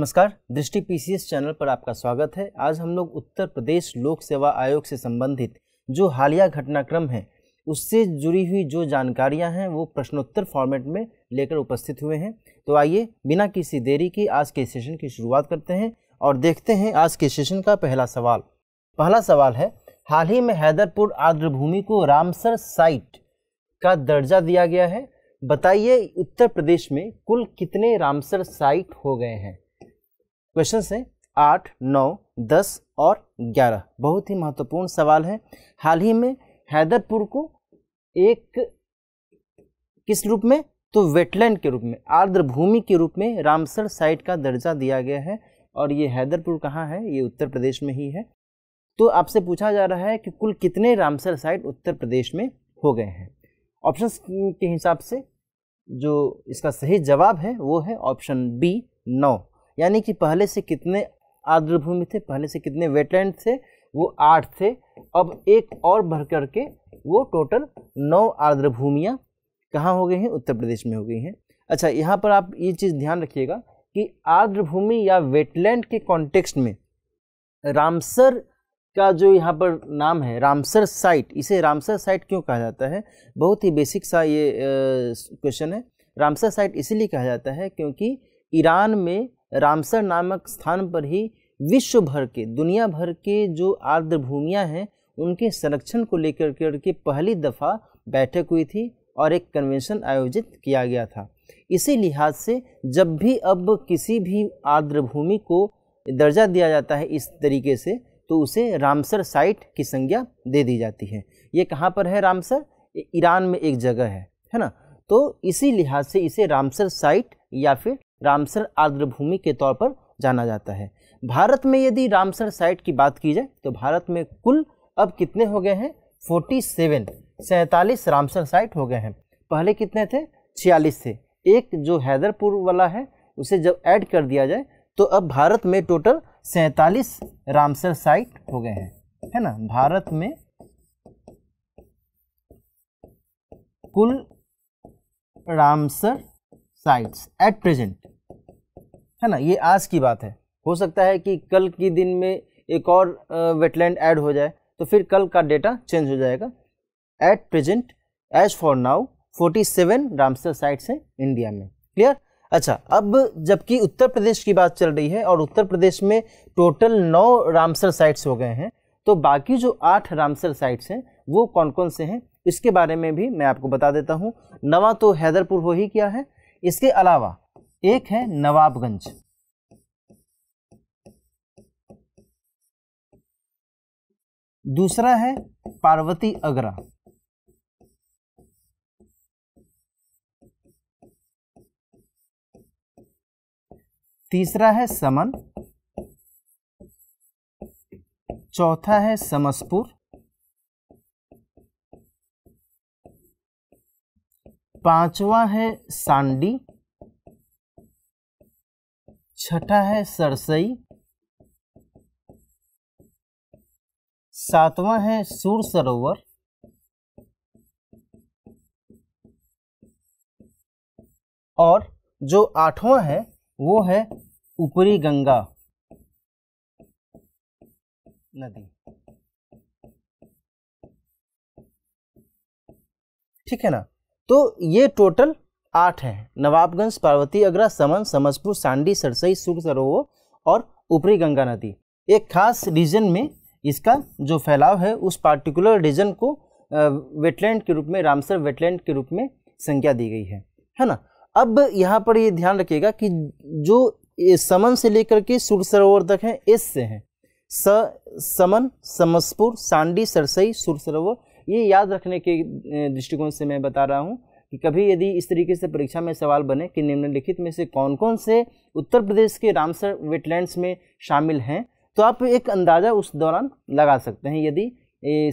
नमस्कार दृष्टि PCS channel पर आपका स्वागत है आज हम लोग उत्तर प्रदेश लोक सेवा आयोग से संबंधित जो हालिया घटनाक्रम है उससे जुड़ी हुई जो जानकारियां हैं वो प्रश्नोत्तर फॉर्मेट में लेकर उपस्थित हुए हैं तो आइए बिना किसी देरी के आज के सेशन की शुरुआत करते हैं और देखते हैं आज के सेशन का पहला सवाल पहला सवाल है हाल ही में हैदरपुर आर्द्रभूमि को रामसर साइट का दर्जा दिया गया है बताइए उत्तर प्रदेश में कुल कितने रामसर साइट हो गए हैं क्वेश्चन है आठ नौ दस और ग्यारह बहुत ही महत्वपूर्ण सवाल है हाल ही में हैदरपुर को एक किस रूप में तो वेटलैंड के रूप में आर्द्र भूमि के रूप में रामसर साइट का दर्जा दिया गया है और ये हैदरपुर कहाँ है ये उत्तर प्रदेश में ही है तो आपसे पूछा जा रहा है कि कुल कितने रामसर साइट उत्तर प्रदेश में हो गए हैं ऑप्शंस के हिसाब से जो इसका सही जवाब है वो है ऑप्शन बी नौ यानी कि पहले से कितने आर्द्र भूमि थे पहले से कितने वेटलैंड थे वो आठ थे अब एक और भर करके वो टोटल नौ आर्द्र भूमियाँ कहाँ हो गई हैं उत्तर प्रदेश में हो गई हैं अच्छा यहाँ पर आप ये चीज़ ध्यान रखिएगा कि आर्द्र भूमि या वेटलैंड के कॉन्टेक्स्ट में रामसर का जो यहाँ पर नाम है रामसर साइट इसे रामसर साइट क्यों कहा जाता है बहुत ही बेसिक सा ये क्वेश्चन है रामसर साइट इसीलिए कहा जाता है क्योंकि ईरान में रामसर नामक स्थान पर ही विश्व भर के दुनिया भर के जो आर्द्र भूमियाँ हैं उनके संरक्षण को लेकर के पहली दफ़ा बैठक हुई थी और एक कन्वेंशन आयोजित किया गया था इसी लिहाज से जब भी अब किसी भी आर्द्र भूमि को दर्जा दिया जाता है इस तरीके से तो उसे रामसर साइट की संज्ञा दे दी जाती है ये कहाँ पर है रामसर ईरान में एक जगह है है ना तो इसी लिहाज से इसे रामसर साइट या फिर रामसर आर्द्रभूमि के तौर पर जाना जाता है भारत में यदि रामसर साइट की बात की जाए तो भारत में कुल अब कितने हो गए हैं फोर्टी सेवन सैंतालीस रामसर साइट हो गए हैं पहले कितने थे छियालीस थे एक जो हैदरपुर वाला है उसे जब ऐड कर दिया जाए तो अब भारत में टोटल सैंतालीस रामसर साइट हो गए हैं है ना भारत में कुल रामसर साइट्स एट प्रेजेंट है ना ये आज की बात है हो सकता है कि कल के दिन में एक और वेटलैंड ऐड हो जाए तो फिर कल का डेटा चेंज हो जाएगा at present as for now 47 Ramsar sites हैं इंडिया में क्लियर अच्छा अब जबकि उत्तर प्रदेश की बात चल रही है और उत्तर प्रदेश में टोटल नौ रामसर साइट्स हो गए हैं तो बाकी जो आठ रामसर साइट्स हैं वो कौन कौन से हैं इसके बारे में भी मैं आपको बता देता हूँ नवा तो हैदरपुर हो ही क्या है इसके अलावा एक है नवाबगंज दूसरा है पार्वती अग्रा तीसरा है समन चौथा है समसपुर पांचवा है सांडी छठा है सरसई सातवां है सूर सरोवर और जो आठवां है वो है ऊपरी गंगा नदी ठीक है ना तो ये टोटल आठ हैं नवाबगंज पार्वती अग्रा समन समझपुर सांडी सरसई सुर सरोवर और ऊपरी गंगा नदी एक खास रीजन में इसका जो फैलाव है उस पार्टिकुलर रीजन को वेटलैंड के रूप में रामसर वेटलैंड के रूप में संख्या दी गई है है ना अब यहाँ पर ये ध्यान रखिएगा कि जो समन से लेकर के सुर सरोवर तक हैं एस से हैं स समन समसपुर सांडी सरसई सुर सरोवर ये याद रखने के दृष्टिकोण से मैं बता रहा हूँ कि कभी यदि इस तरीके से परीक्षा में सवाल बने कि निम्नलिखित में से कौन कौन से उत्तर प्रदेश के रामसर वेटलैंड्स में शामिल हैं तो आप एक अंदाज़ा उस दौरान लगा सकते हैं यदि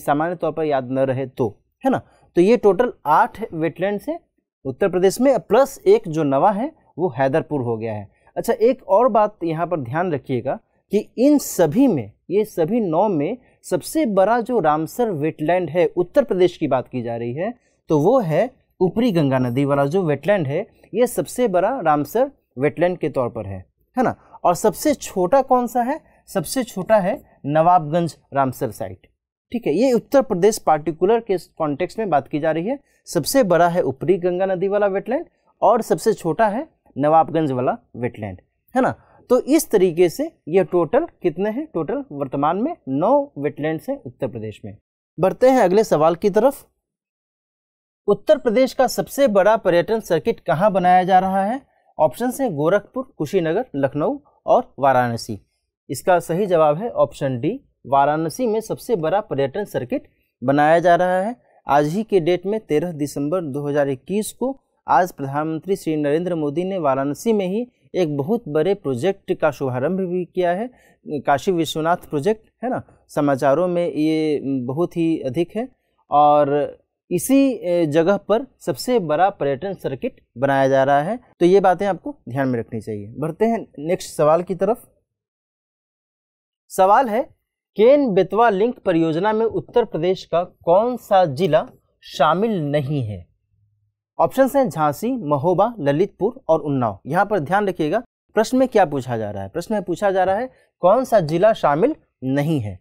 सामान्य तौर पर याद न रहे तो है ना तो ये टोटल आठ वेटलैंड्स हैं उत्तर प्रदेश में प्लस एक जो नवा है वो हैदरपुर हो गया है अच्छा एक और बात यहाँ पर ध्यान रखिएगा कि इन सभी में ये सभी नौ में सबसे बड़ा जो रामसर वेटलैंड है उत्तर प्रदेश की बात की जा रही है तो वो है ऊपरी गंगा नदी वाला जो वेटलैंड है ये सबसे बड़ा रामसर वेटलैंड के तौर पर है है ना और सबसे छोटा कौन सा है सबसे छोटा है नवाबगंज रामसर साइट ठीक है ये उत्तर प्रदेश पार्टिकुलर के कॉन्टेक्स्ट में बात की जा रही है सबसे बड़ा है ऊपरी गंगा नदी वाला वेटलैंड और सबसे छोटा है नवाबगंज वाला वेटलैंड है ना तो इस तरीके से ये टोटल कितने हैं टोटल वर्तमान में नौ वेटलैंड्स हैं उत्तर प्रदेश में बढ़ते हैं अगले सवाल की तरफ उत्तर प्रदेश का सबसे बड़ा पर्यटन सर्किट कहाँ बनाया जा रहा है ऑप्शन है गोरखपुर कुशीनगर लखनऊ और वाराणसी इसका सही जवाब है ऑप्शन डी वाराणसी में सबसे बड़ा पर्यटन सर्किट बनाया जा रहा है आज ही के डेट में 13 दिसंबर 2021 को आज प्रधानमंत्री श्री नरेंद्र मोदी ने वाराणसी में ही एक बहुत बड़े प्रोजेक्ट का शुभारंभ भी किया है काशी विश्वनाथ प्रोजेक्ट है ना समाचारों में ये बहुत ही अधिक है और इसी जगह पर सबसे बड़ा पर्यटन सर्किट बनाया जा रहा है तो ये बातें आपको ध्यान में रखनी चाहिए बढ़ते हैं नेक्स्ट सवाल की तरफ सवाल है केन बेतवा लिंक परियोजना में उत्तर प्रदेश का कौन सा जिला शामिल नहीं है ऑप्शन हैं झांसी महोबा ललितपुर और उन्नाव यहाँ पर ध्यान रखिएगा प्रश्न में क्या पूछा जा रहा है प्रश्न में पूछा जा रहा है कौन सा जिला शामिल नहीं है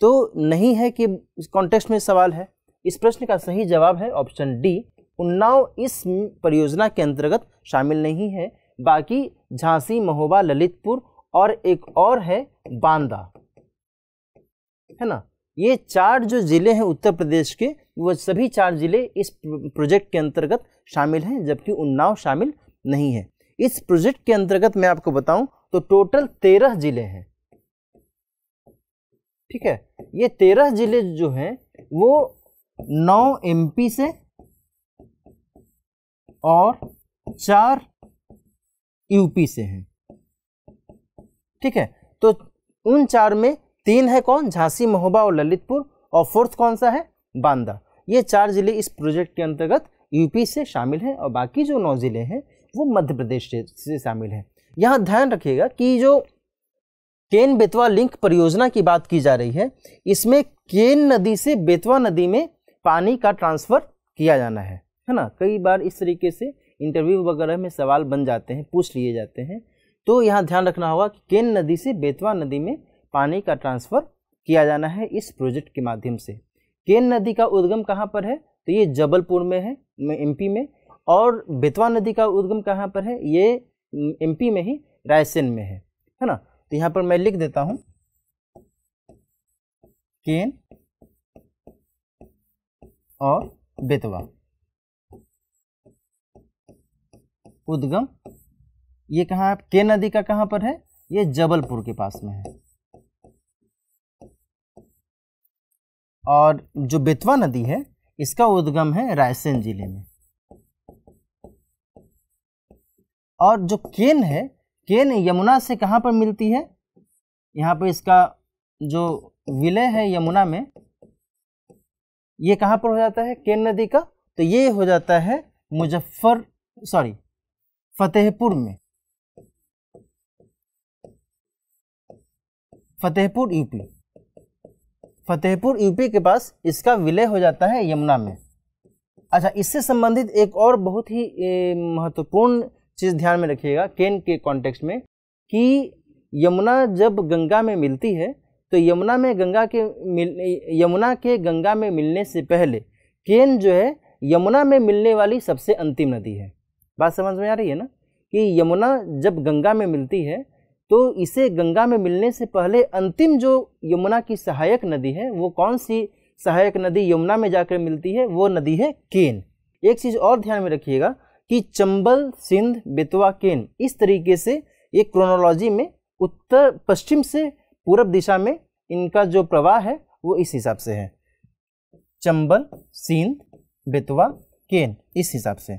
तो नहीं है कि कॉन्टेक्स्ट में सवाल है इस प्रश्न का सही जवाब है ऑप्शन डी उन्नाव इस परियोजना के अंतर्गत शामिल नहीं है बाकी झांसी महोबा ललितपुर और एक और है बांदा है ना ये चार जो ज़िले हैं उत्तर प्रदेश के वो सभी चार ज़िले इस प्रोजेक्ट के अंतर्गत शामिल हैं जबकि उन्नाव शामिल नहीं है इस प्रोजेक्ट के अंतर्गत मैं आपको बताऊं तो टोटल तेरह ज़िले हैं ठीक है ये तेरह ज़िले जो हैं वो नौ एमपी से और चार यूपी से हैं ठीक है तो उन चार में तीन है कौन झांसी महोबा और ललितपुर और फोर्थ कौन सा है बांदा ये चार जिले इस प्रोजेक्ट के अंतर्गत यूपी से शामिल हैं और बाकी जो नौ जिले हैं वो मध्य प्रदेश से शामिल हैं यहाँ ध्यान रखिएगा कि जो केन बेतवा लिंक परियोजना की बात की जा रही है इसमें केन नदी से बेतवा नदी में पानी का ट्रांसफ़र किया जाना है है ना कई बार इस तरीके से इंटरव्यू वगैरह में सवाल बन जाते हैं पूछ लिए जाते हैं तो यहाँ ध्यान रखना होगा कि केन नदी से बेतवा नदी में पानी का ट्रांसफ़र किया जाना है इस प्रोजेक्ट के माध्यम से केन नदी का उद्गम कहाँ पर है तो ये जबलपुर में है एमपी में और बेतवा नदी का उद्गम कहाँ पर है ये एमपी में ही रायसेन में है है ना तो यहाँ पर मैं लिख देता हूँ केन और बेतवा उद्गम ये कहाँ के नदी का कहाँ पर है ये जबलपुर के पास में है और जो बेतवा नदी है इसका उद्गम है रायसेन जिले में और जो केन है केन यमुना से कहाँ पर मिलती है यहाँ पर इसका जो विलय है यमुना में ये कहाँ पर हो जाता है केन नदी का तो ये हो जाता है मुजफ्फर सॉरी फतेहपुर में फतेहपुर यूपी फतेहपुर यूपी के पास इसका विलय हो जाता है यमुना में अच्छा इससे संबंधित एक और बहुत ही महत्वपूर्ण चीज़ ध्यान में रखिएगा केन के कॉन्टेक्स्ट में कि यमुना जब गंगा में मिलती है तो यमुना में गंगा के मिल यमुना के गंगा में मिलने से पहले केन जो है यमुना में मिलने वाली सबसे अंतिम नदी है बात समझ में आ रही है ना कि यमुना जब गंगा में मिलती है तो इसे गंगा में मिलने से पहले अंतिम जो यमुना की सहायक नदी है वो कौन सी सहायक नदी यमुना में जाकर मिलती है वो नदी है केन एक चीज़ और ध्यान में रखिएगा कि चंबल सिंध बेतवा केन इस तरीके से ये क्रोनोलॉजी में उत्तर पश्चिम से पूरब दिशा में इनका जो प्रवाह है वो इस हिसाब से है चंबल सिंध बेतवा केन इस हिसाब से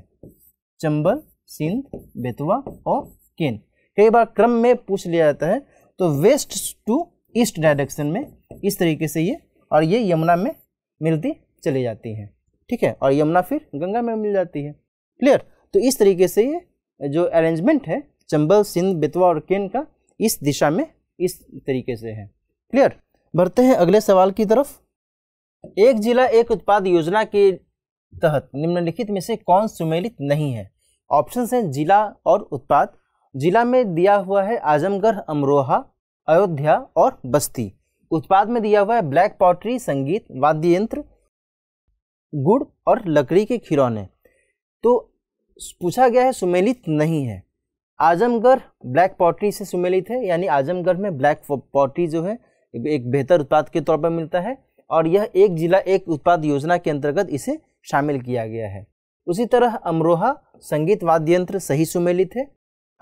चंबल सिंध बेतवा और केन कई बार क्रम में पूछ लिया जाता है तो वेस्ट टू ईस्ट डायरेक्शन में इस तरीके से ये और ये यमुना में मिलती चली जाती है ठीक है और यमुना फिर गंगा में मिल जाती है क्लियर तो इस तरीके से ये जो अरेंजमेंट है चंबल सिंध बेतवा और केन का इस दिशा में इस तरीके से है क्लियर बढ़ते हैं अगले सवाल की तरफ एक जिला एक उत्पाद योजना के तहत निम्नलिखित में से कौन सुमेलित नहीं है ऑप्शन हैं जिला और उत्पाद जिला में दिया हुआ है आजमगढ़ अमरोहा अयोध्या और बस्ती उत्पाद में दिया हुआ है ब्लैक पॉटरी संगीत वाद्य यंत्र गुड़ और लकड़ी के खिलौने तो पूछा गया है सुमेलित नहीं है आजमगढ़ ब्लैक पॉटरी से सुमेलित है यानी आजमगढ़ में ब्लैक पॉटरी जो है एक बेहतर उत्पाद के तौर पर मिलता है और यह एक जिला एक उत्पाद योजना के अंतर्गत इसे शामिल किया गया है उसी तरह अमरोहा संगीत वाद्य यंत्र सही सुमेलित है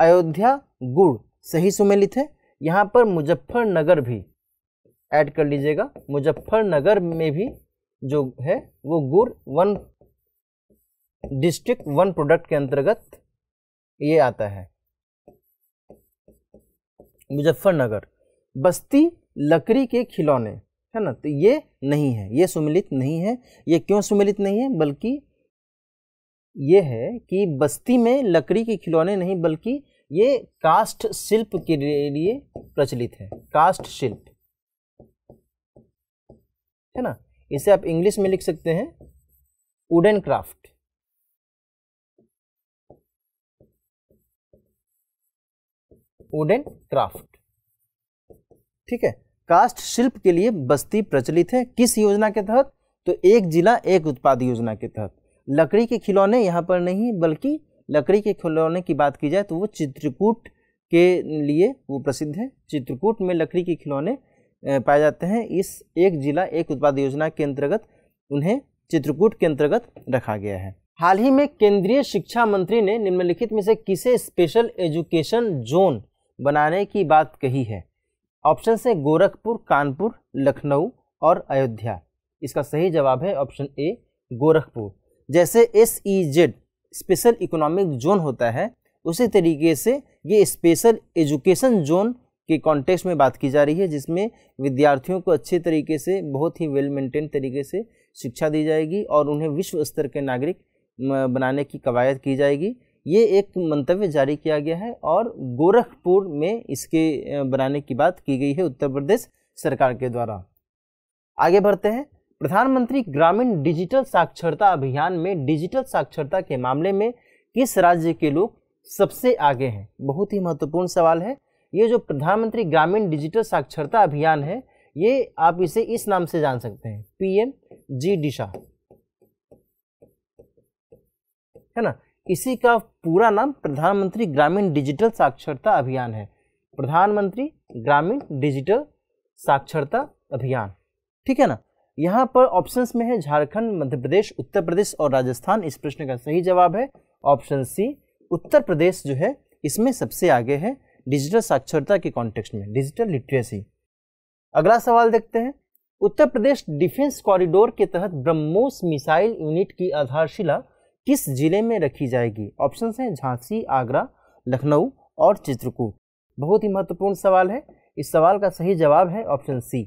अयोध्या गुड़ सही सुमेलित है यहाँ पर मुजफ्फरनगर भी ऐड कर लीजिएगा मुजफ्फरनगर में भी जो है वो गुड़ वन डिस्ट्रिक्ट वन प्रोडक्ट के अंतर्गत ये आता है मुजफ्फरनगर बस्ती लकड़ी के खिलौने है ना तो ये नहीं है ये सुमिलित नहीं है ये क्यों सुमिलित नहीं है बल्कि ये है कि बस्ती में लकड़ी के खिलौने नहीं बल्कि ये कास्ट शिल्प के लिए प्रचलित है कास्ट शिल्प है ना इसे आप इंग्लिश में लिख सकते हैं वुडन क्राफ्ट वुडन क्राफ्ट ठीक है कास्ट शिल्प के लिए बस्ती प्रचलित है किस योजना के तहत तो एक जिला एक उत्पाद योजना के तहत लकड़ी के खिलौने यहाँ पर नहीं बल्कि लकड़ी के खिलौने की बात की जाए तो वो चित्रकूट के लिए वो प्रसिद्ध है चित्रकूट में लकड़ी के खिलौने पाए जाते हैं इस एक जिला एक उत्पाद योजना के अंतर्गत उन्हें चित्रकूट के अंतर्गत रखा गया है हाल ही में केंद्रीय शिक्षा मंत्री ने निम्नलिखित में से किसे स्पेशल एजुकेशन जोन बनाने की बात कही है ऑप्शन से गोरखपुर कानपुर लखनऊ और अयोध्या इसका सही जवाब है ऑप्शन ए गोरखपुर जैसे S E Z special economic zone होता है उसी तरीके से ये स्पेशल एजुकेशन जोन के कॉन्टेक्स्ट में बात की जा रही है जिसमें विद्यार्थियों को अच्छे तरीके से बहुत ही वेल मेंटेन तरीके से शिक्षा दी जाएगी और उन्हें विश्व स्तर के नागरिक बनाने की कवायद की जाएगी ये एक मंतव्य जारी किया गया है और गोरखपुर में इसके बनाने की बात की गई है उत्तर प्रदेश सरकार के द्वारा आगे बढ़ते हैं प्रधानमंत्री ग्रामीण डिजिटल साक्षरता अभियान में डिजिटल साक्षरता के मामले में किस राज्य के लोग सबसे आगे हैं बहुत ही महत्वपूर्ण सवाल है ये जो प्रधानमंत्री ग्रामीण डिजिटल साक्षरता अभियान है ये आप इसे इस नाम से जान सकते हैं पीएम जी दिशा है ना इसी का पूरा नाम प्रधानमंत्री ग्रामीण डिजिटल साक्षरता अभियान है प्रधानमंत्री ग्रामीण डिजिटल साक्षरता अभियान ठीक है ना यहाँ पर ऑप्शंस में है झारखंड मध्य प्रदेश उत्तर प्रदेश और राजस्थान इस प्रश्न का सही जवाब है ऑप्शन सी उत्तर प्रदेश जो है इसमें सबसे आगे है डिजिटल साक्षरता के कॉन्टेक्स्ट में डिजिटल लिटरेसी अगला सवाल देखते हैं उत्तर प्रदेश डिफेंस कॉरिडोर के तहत ब्रह्मोस मिसाइल यूनिट की आधारशिला किस जिले में रखी जाएगी ऑप्शन हैं झांसी आगरा लखनऊ और चित्रकूट बहुत ही महत्वपूर्ण सवाल है इस सवाल का सही जवाब है ऑप्शन सी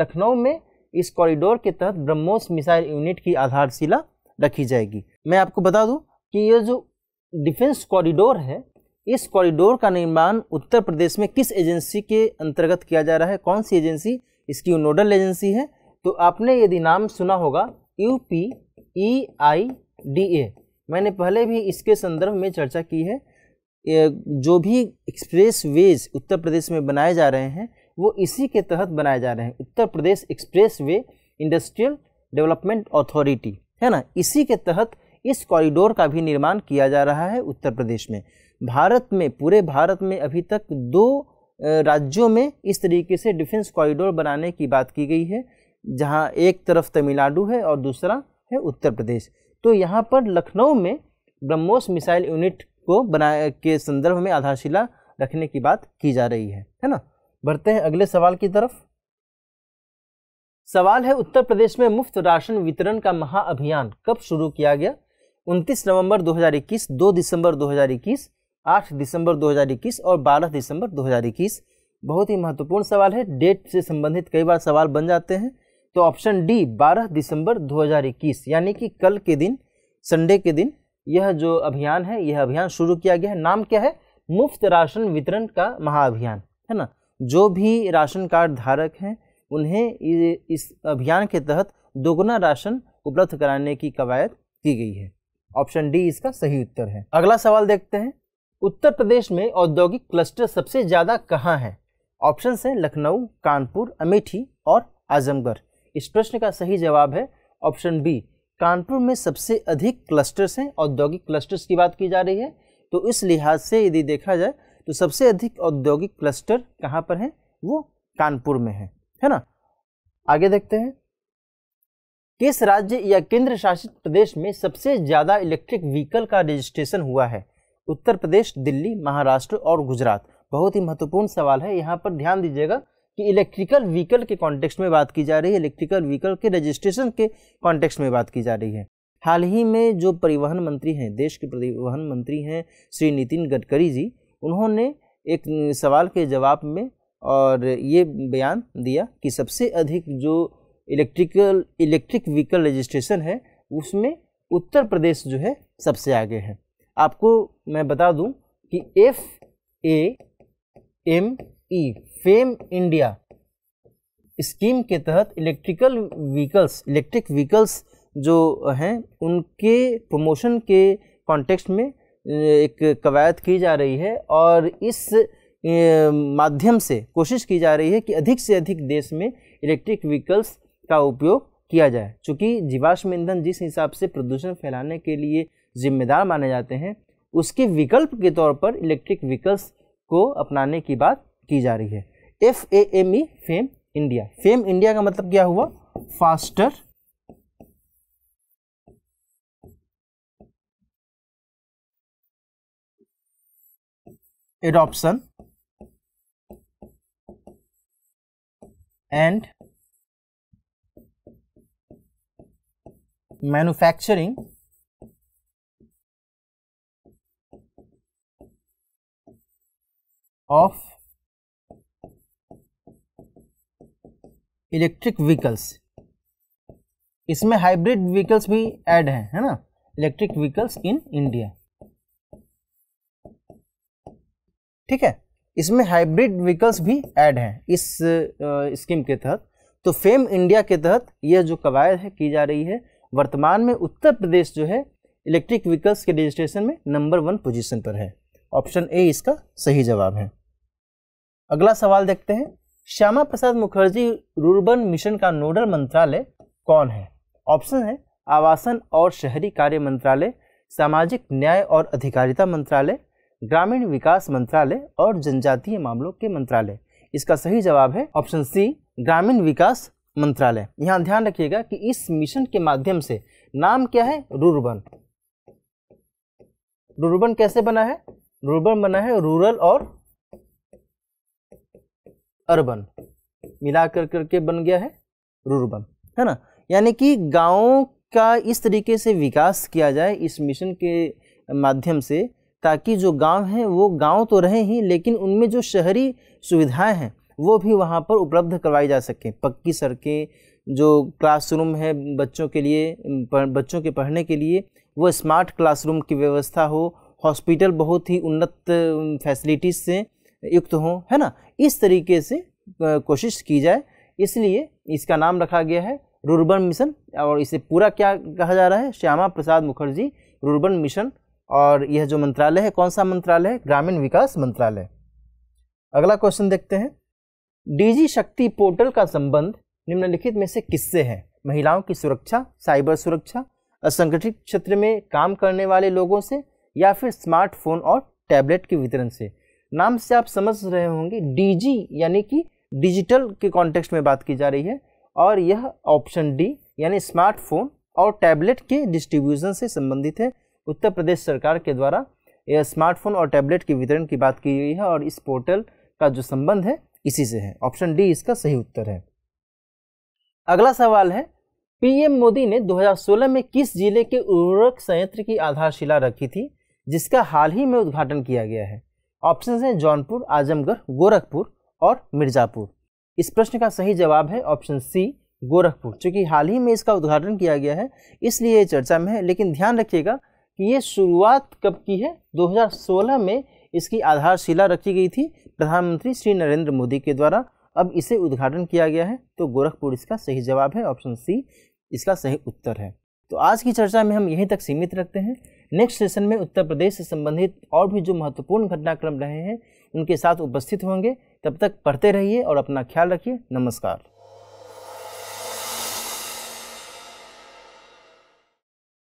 लखनऊ में इस कॉरिडोर के तहत ब्रह्मोस मिसाइल यूनिट की आधारशिला रखी जाएगी मैं आपको बता दूं कि ये जो डिफेंस कॉरिडोर है इस कॉरिडोर का निर्माण उत्तर प्रदेश में किस एजेंसी के अंतर्गत किया जा रहा है कौन सी एजेंसी इसकी नोडल एजेंसी है तो आपने यदि नाम सुना होगा U P E I D A मैंने पहले भी इसके संदर्भ में चर्चा की है जो भी एक्सप्रेस वेज उत्तर प्रदेश में बनाए जा रहे हैं वो इसी के तहत बनाए जा रहे हैं Uttar Pradesh expressway industrial development authority है ना इसी के तहत इस कॉरिडोर का भी निर्माण किया जा रहा है उत्तर प्रदेश में भारत में पूरे भारत में अभी तक दो राज्यों में इस तरीके से डिफेंस कॉरिडोर बनाने की बात की गई है जहाँ एक तरफ तमिलनाडु है और दूसरा है उत्तर प्रदेश तो यहाँ पर लखनऊ में ब्रह्मोस मिसाइल यूनिट को बनाए के संदर्भ में आधारशिला रखने की बात की जा रही है है ना बढ़ते हैं अगले सवाल की तरफ सवाल है उत्तर प्रदेश में मुफ्त राशन वितरण का महाअभियान कब शुरू किया गया 29 नवंबर 2021, 2 दिसंबर 2021, 8 दिसंबर 2021 और 12 दिसंबर 2021 बहुत ही महत्वपूर्ण सवाल है डेट से संबंधित कई बार सवाल बन जाते हैं तो ऑप्शन डी 12 दिसंबर 2021 यानी कि कल के दिन संडे के दिन यह जो अभियान है यह अभियान शुरू किया गया है नाम क्या है मुफ्त राशन वितरण का महाअभियान है ना जो भी राशन कार्ड धारक हैं उन्हें इस अभियान के तहत दोगुना राशन उपलब्ध कराने की कवायद की गई है ऑप्शन डी इसका सही उत्तर है अगला सवाल देखते हैं उत्तर प्रदेश में औद्योगिक क्लस्टर सबसे ज़्यादा कहाँ है ऑप्शन है लखनऊ कानपुर अमेठी और आजमगढ़ इस प्रश्न का सही जवाब है ऑप्शन बी कानपुर में सबसे अधिक क्लस्टर्स हैं औद्योगिक क्लस्टर्स की बात की जा रही है तो इस लिहाज से यदि देखा जाए तो सबसे अधिक औद्योगिक क्लस्टर कहाँ पर है वो कानपुर में है है ना आगे देखते हैं किस राज्य या केंद्र शासित प्रदेश में सबसे ज़्यादा इलेक्ट्रिक व्हीकल का रजिस्ट्रेशन हुआ है उत्तर प्रदेश दिल्ली महाराष्ट्र और गुजरात बहुत ही महत्वपूर्ण सवाल है यहाँ पर ध्यान दीजिएगा कि इलेक्ट्रिकल व्हीकल के कॉन्टेक्स्ट में बात की जा रही है इलेक्ट्रिकल व्हीकल के रजिस्ट्रेशन के कॉन्टेक्स्ट में बात की जा रही है हाल ही में जो परिवहन मंत्री हैं देश के परिवहन मंत्री हैं श्री नितिन गडकरी जी उन्होंने एक सवाल के जवाब में और ये बयान दिया कि सबसे अधिक जो इलेक्ट्रिकल इलेक्ट्रिक व्हीकल रजिस्ट्रेशन है उसमें उत्तर प्रदेश जो है सबसे आगे है आपको मैं बता दूं कि F A M E FAME India scheme के तहत इलेक्ट्रिकल व्हीकल्स इलेक्ट्रिक व्हीकल्स जो हैं उनके प्रमोशन के कॉन्टेक्स्ट में एक कवायद की जा रही है और इस माध्यम से कोशिश की जा रही है कि अधिक से अधिक देश में इलेक्ट्रिक व्हीकल्स का उपयोग किया जाए चूँकि जीवाश्म ईंधन जिस हिसाब से प्रदूषण फैलाने के लिए जिम्मेदार माने जाते हैं उसके विकल्प के तौर पर इलेक्ट्रिक व्हीकल्स को अपनाने की बात की जा रही है F A M E FAME India FAME India का मतलब क्या हुआ faster adoption and manufacturing of electric vehicles इसमें हाइब्रिड व्हीकल्स भी ऐड हैं है ना इलेक्ट्रिक व्हीकल्स इन इंडिया ठीक है इसमें हाइब्रिड व्हीकल्स भी ऐड हैं इस स्कीम के तहत तो फेम इंडिया के तहत यह जो कवायद है की जा रही है वर्तमान में उत्तर प्रदेश जो है इलेक्ट्रिक व्हीकल्स के रजिस्ट्रेशन में नंबर वन पोजीशन पर है ऑप्शन ए इसका सही जवाब है अगला सवाल देखते हैं श्यामा प्रसाद मुखर्जी रूर्बन मिशन का नोडल मंत्रालय कौन है ऑप्शन है आवासन और शहरी कार्य मंत्रालय सामाजिक न्याय और अधिकारिता मंत्रालय ग्रामीण विकास मंत्रालय और जनजातीय मामलों के मंत्रालय इसका सही जवाब है ऑप्शन सी ग्रामीण विकास मंत्रालय यहाँ ध्यान रखिएगा कि इस मिशन के माध्यम से नाम क्या है रूरबन रूरबन कैसे बना है रूरबन बना है रूरल और अरबन मिलाकर करके बन गया है रूरबन है ना यानी कि गाँव का इस तरीके से विकास किया जाए इस मिशन के माध्यम से ताकि जो गांव हैं वो गांव तो रहे ही लेकिन उनमें जो शहरी सुविधाएं हैं वो भी वहां पर उपलब्ध करवाई जा सकें पक्की सड़कें जो क्लासरूम है बच्चों के लिए बच्चों के पढ़ने के लिए वो स्मार्ट क्लासरूम की व्यवस्था हो हॉस्पिटल बहुत ही उन्नत फैसिलिटीज़ से युक्त हों है ना इस तरीके से कोशिश की जाए इसलिए इसका नाम रखा गया है रूर्बन मिशन और इसे पूरा क्या कहा जा रहा है श्यामा प्रसाद मुखर्जी रूर्बन मिशन और यह जो मंत्रालय है कौन सा मंत्रालय है ग्रामीण विकास मंत्रालय अगला क्वेश्चन देखते हैं डीजी शक्ति पोर्टल का संबंध निम्नलिखित में से किससे है महिलाओं की सुरक्षा साइबर सुरक्षा असंगठित क्षेत्र में काम करने वाले लोगों से या फिर स्मार्टफोन और टैबलेट के वितरण से नाम से आप समझ रहे होंगे डीजी यानी कि डिजिटल के कॉन्टेक्स्ट में बात की जा रही है और यह ऑप्शन डी यानी स्मार्टफोन और टैबलेट के डिस्ट्रीब्यूशन से संबंधित है उत्तर प्रदेश सरकार के द्वारा यह स्मार्टफोन और टैबलेट के वितरण की बात की गई है और इस पोर्टल का जो संबंध है इसी से है ऑप्शन डी इसका सही उत्तर है अगला सवाल है पीएम मोदी ने 2016 में किस जिले के उर्वरक संयंत्र की आधारशिला रखी थी जिसका हाल ही में उद्घाटन किया गया है ऑप्शन हैं जौनपुर आजमगढ़ गोरखपुर और मिर्ज़ापुर इस प्रश्न का सही जवाब है ऑप्शन सी गोरखपुर चूँकि हाल ही में इसका उद्घाटन किया गया है इसलिए ये चर्चा में है लेकिन ध्यान रखिएगा कि ये शुरुआत कब की है 2016 में इसकी आधारशिला रखी गई थी प्रधानमंत्री श्री नरेंद्र मोदी के द्वारा अब इसे उद्घाटन किया गया है तो गोरखपुर इसका सही जवाब है ऑप्शन सी इसका सही उत्तर है तो आज की चर्चा में हम यहीं तक सीमित रखते हैं नेक्स्ट सेशन में उत्तर प्रदेश से संबंधित और भी जो महत्वपूर्ण घटनाक्रम रहे हैं उनके साथ उपस्थित होंगे तब तक पढ़ते रहिए और अपना ख्याल रखिए नमस्कार